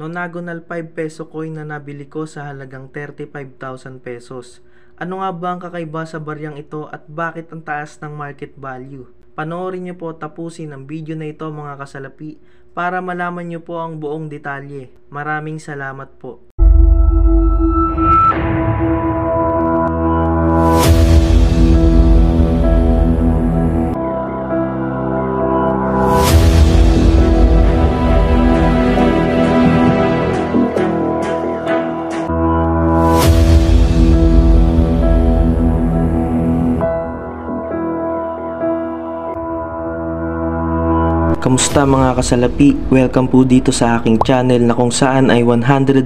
Nonagonal 5 peso coin na nabili ko sa halagang 35,000 pesos. Ano nga ba ang kakaiba sa baryang ito at bakit ang taas ng market value? Panoorin niyo po tapusin ang video na ito mga kasalapi para malaman niyo po ang buong detalye. Maraming salamat po. Kamusta mga kasalapi? Welcome po dito sa aking channel na kung saan ay 100%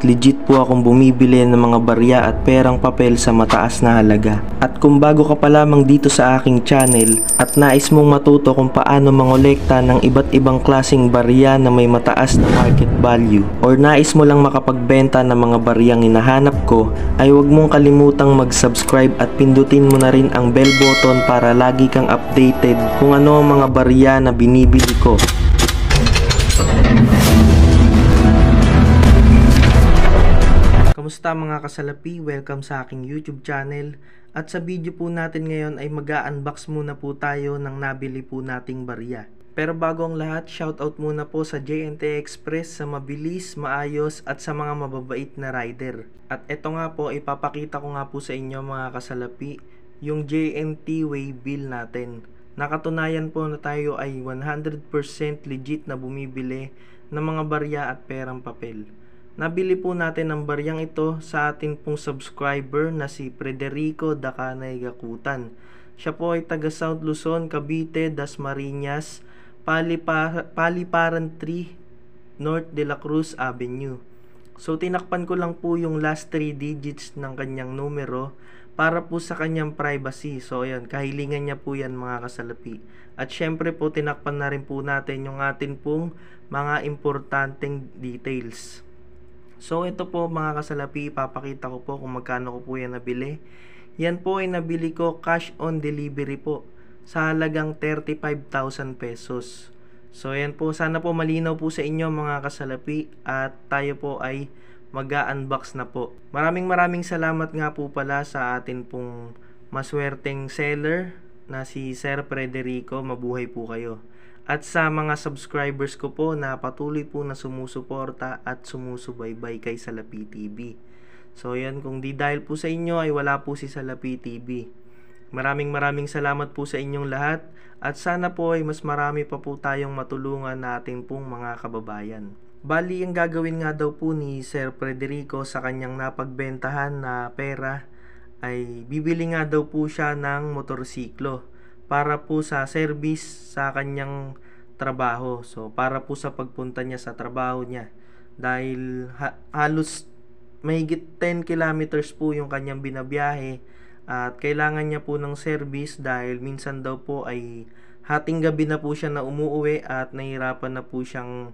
legit po akong bumibili ng mga barya at perang papel sa mataas na halaga. At kung bago ka pa lamang dito sa aking channel at nais mong matuto kung paano mangolekta ng iba't ibang klasing barya na may mataas na market value or nais mo lang makapagbenta ng mga baryang hinahanap ko ay huwag mong kalimutang mag-subscribe at pindutin mo na rin ang bell button para lagi kang updated kung ano ang mga barya na binibili binibili ko. Kamusta mga kasalapi? Welcome sa aking YouTube channel. At sa video po natin ngayon ay mag-unbox muna po tayo ng nabili po nating barya. Pero bago ang lahat, shoutout muna po sa JNT Express sa mabilis, maayos at sa mga mababait na rider. At eto nga po, ipapakita ko nga po sa inyo mga kasalapi, yung JNT waybill natin. Nakatunayan po na tayo ay 100% legit na bumibili ng mga barya at perang papel. Nabili po natin ang baryang ito sa atin pong subscriber na si Frederico Dacanay Gakutan. Siya po ay taga South Luzon, Cavite, Dasmariñas, Palipa, Paliparan 3, North De La Cruz Avenue. So tinakpan ko lang po yung last 3 digits ng kanyang numero para po sa kanyang privacy. So ayan, kahilingan niya po yan mga kasalapi. At syempre po tinakpan na rin po natin yung atin pong mga importanteng details. So ito po mga kasalapi, ipapakita ko po kung magkano ko po yan nabili. Yan po ay nabili ko cash on delivery po sa halagang 35,000 pesos. So yan po, sana po malinaw po sa inyo mga kasalapi at tayo po ay mag-unbox na po. Maraming maraming salamat nga po pala sa atin pong maswerteng seller na si Sir Frederico. Mabuhay po kayo. At sa mga subscribers ko po na patuloy po na sumusuporta at sumusubaybay kay Salapi TV. So yan, kung di dahil po sa inyo ay wala po si Salapi TV. Maraming maraming salamat po sa inyong lahat at sana po ay mas marami pa po tayong matulungan natin pong mga kababayan. Bali, ang gagawin nga daw po ni Sir Frederico sa kanyang napagbentahan na pera ay bibili nga daw po siya ng motorsiklo para po sa service sa kanyang trabaho. So, para po sa pagpunta niya sa trabaho niya. Dahil ha- halos mahigit 10 kilometers po yung kanyang binabiyahe at kailangan niya po ng service dahil minsan daw po ay hating gabi na po siya na umuwi at nahirapan na po siyang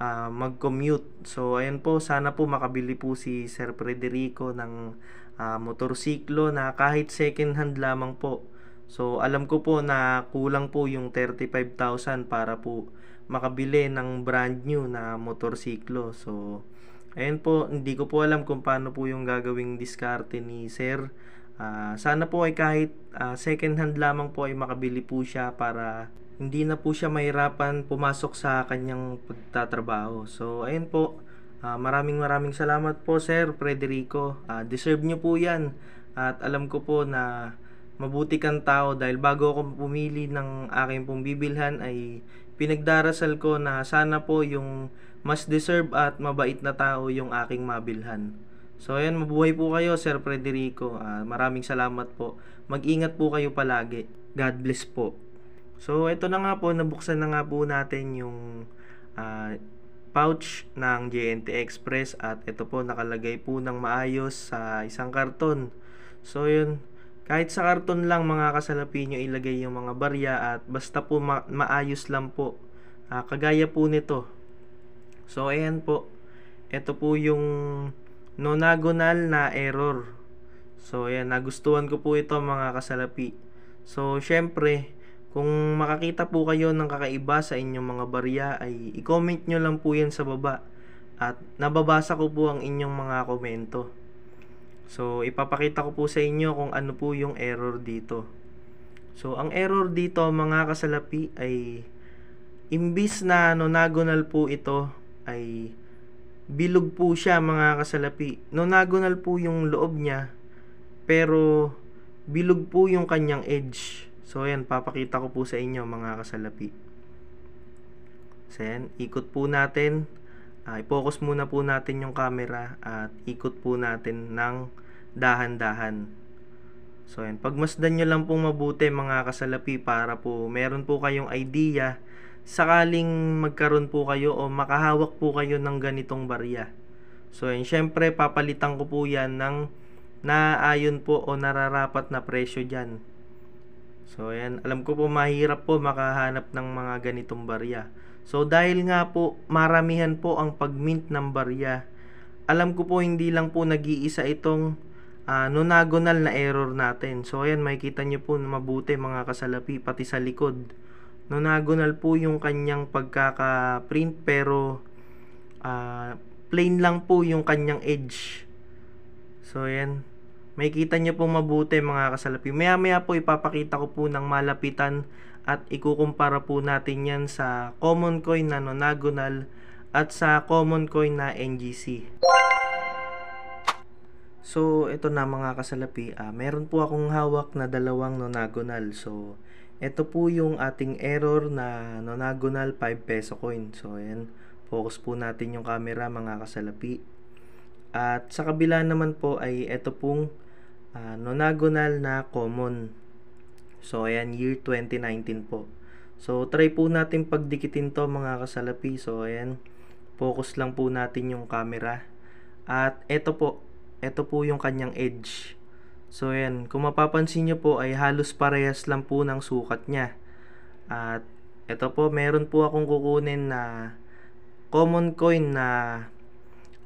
uh, mag-commute. So ayun po, sana po makabili po si Sir Frederico ng uh, motorsiklo na kahit second hand lamang po. So alam ko po na kulang po yung 35,000 para po makabili ng brand new na motorsiklo. So ayun po, hindi ko po alam kung paano po yung gagawing diskarte ni Sir. Uh, sana po ay kahit uh, second hand lamang po ay makabili po siya para hindi na po siya mahirapan pumasok sa kanyang pagtatrabaho. So, ayun po. Uh, maraming maraming salamat po, Sir Frederico. Uh, deserve niyo po yan. At alam ko po na mabuti kang tao dahil bago ako pumili ng aking pong bibilhan ay pinagdarasal ko na sana po yung mas deserve at mabait na tao yung aking mabilhan. So, ayun. mabuhay po kayo, Sir Frederico. Uh, maraming salamat po. Mag-ingat po kayo palagi. God bless po. So, ito na nga po, nabuksan na nga po natin yung uh, pouch ng JNT Express at ito po nakalagay po ng maayos sa isang karton. So, yun, kahit sa karton lang mga kasalapin nyo ilagay yung mga barya at basta po ma- maayos lang po. Uh, kagaya po nito. So, ayan po. Ito po yung nonagonal na error. So, ayan, nagustuhan ko po ito mga kasalapi. So, syempre, kung makakita po kayo ng kakaiba sa inyong mga barya ay i-comment nyo lang po yan sa baba at nababasa ko po ang inyong mga komento. So ipapakita ko po sa inyo kung ano po yung error dito. So ang error dito mga kasalapi ay imbis na nonagonal po ito ay bilog po siya mga kasalapi. Nonagonal po yung loob niya pero bilog po yung kanyang edge. So yan, papakita ko po sa inyo mga kasalapi. So ayan, ikot po natin. Uh, i-focus muna po natin yung camera at ikot po natin ng dahan-dahan. So ayan, pagmasdan nyo lang po mabuti mga kasalapi para po meron po kayong idea sakaling magkaroon po kayo o makahawak po kayo ng ganitong barya. So yan, syempre papalitan ko po yan ng naayon po o nararapat na presyo dyan So ayan, alam ko po mahirap po makahanap ng mga ganitong barya. So dahil nga po maramihan po ang pagmint ng barya. Alam ko po hindi lang po nag-iisa itong uh, nonagonal na error natin. So ayan makikita niyo po na mabuti mga kasalapi pati sa likod. Nonagonal po yung kanyang pagkaka-print pero uh, plain lang po yung kanyang edge. So ayan, Makikita nyo pong mabuti mga kasalapi. Maya maya po ipapakita ko po ng malapitan at ikukumpara po natin yan sa common coin na nonagonal at sa common coin na NGC. So, ito na mga kasalapi. Ah, meron po akong hawak na dalawang nonagonal. So, ito po yung ating error na nonagonal 5 peso coin. So, ayan. Focus po natin yung camera mga kasalapi. At sa kabila naman po ay ito pong uh, nonagonal na common. So, ayan, year 2019 po. So, try po natin pagdikitin to mga kasalapi. So, ayan, focus lang po natin yung camera. At eto po, eto po yung kanyang edge. So, ayan, kung mapapansin nyo po ay halos parehas lang po ng sukat niya. At eto po, meron po akong kukunin na common coin na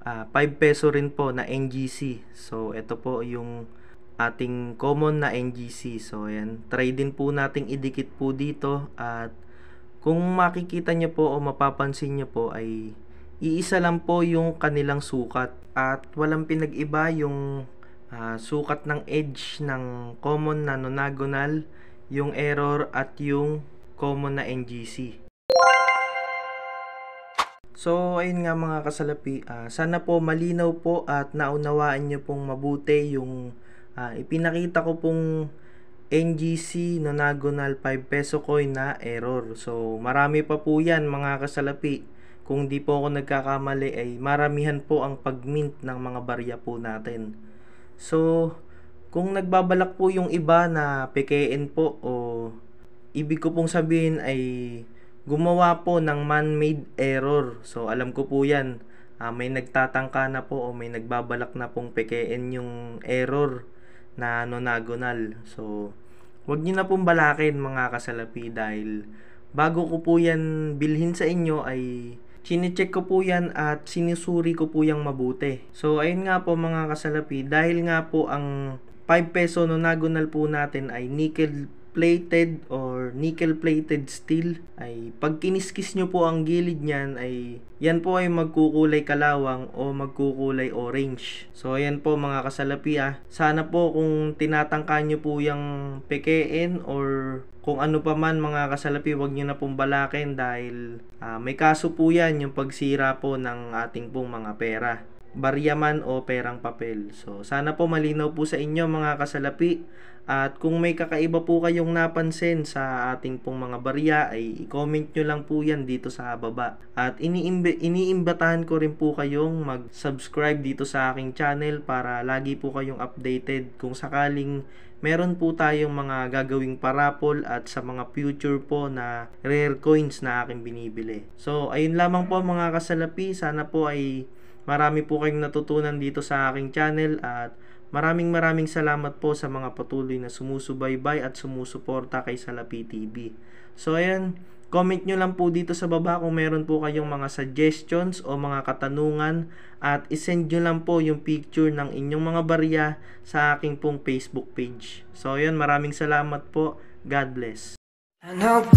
uh, ah, 5 peso rin po na NGC. So, ito po yung ating common na NGC. So, ayan. Try din po nating idikit po dito at kung makikita nyo po o mapapansin nyo po ay iisa lang po yung kanilang sukat at walang pinag-iba yung uh, sukat ng edge ng common na nonagonal, yung error at yung common na NGC. So, ayun nga mga kasalapi, uh, sana po malinaw po at naunawaan nyo pong mabuti yung uh, ipinakita ko pong NGC no Nagonal 5 peso coin na error. So marami pa po 'yan mga kasalapi. Kung di po ako nagkakamali ay maramihan po ang pagmint ng mga barya po natin. So kung nagbabalak po yung iba na pekein po o ibig ko pong sabihin ay gumawa po ng man-made error. So alam ko po 'yan. Uh, may nagtatangka na po o may nagbabalak na pong pekein yung error na nonagonal. So, wag niyo na pong balakin mga kasalapi dahil bago ko po yan bilhin sa inyo ay chinecheck ko po yan at sinusuri ko po yung mabuti. So, ayun nga po mga kasalapi, dahil nga po ang 5 peso nonagonal po natin ay nickel plated or nickel plated steel ay pag kiniskis nyo po ang gilid niyan ay yan po ay magkukulay kalawang o magkukulay orange. So ayan po mga kasalapi ah. Sana po kung tinatangka nyo po yung pekein or kung ano pa man mga kasalapi wag nyo na pong balakin dahil uh, may kaso po yan yung pagsira po ng ating pong mga pera baryaman o perang papel. So, sana po malinaw po sa inyo mga kasalapi. At kung may kakaiba po kayong napansin sa ating pong mga barya ay i-comment nyo lang po yan dito sa baba. At iniimb- iniimbatahan ko rin po kayong mag-subscribe dito sa aking channel para lagi po kayong updated kung sakaling meron po tayong mga gagawing parapol at sa mga future po na rare coins na aking binibili. So, ayun lamang po mga kasalapi. Sana po ay Marami po kayong natutunan dito sa aking channel at maraming maraming salamat po sa mga patuloy na sumusubaybay at sumusuporta kay Salapi TV. So ayan, Comment nyo lang po dito sa baba kung meron po kayong mga suggestions o mga katanungan at isend nyo lang po yung picture ng inyong mga barya sa aking pong Facebook page. So yun, maraming salamat po. God bless. I know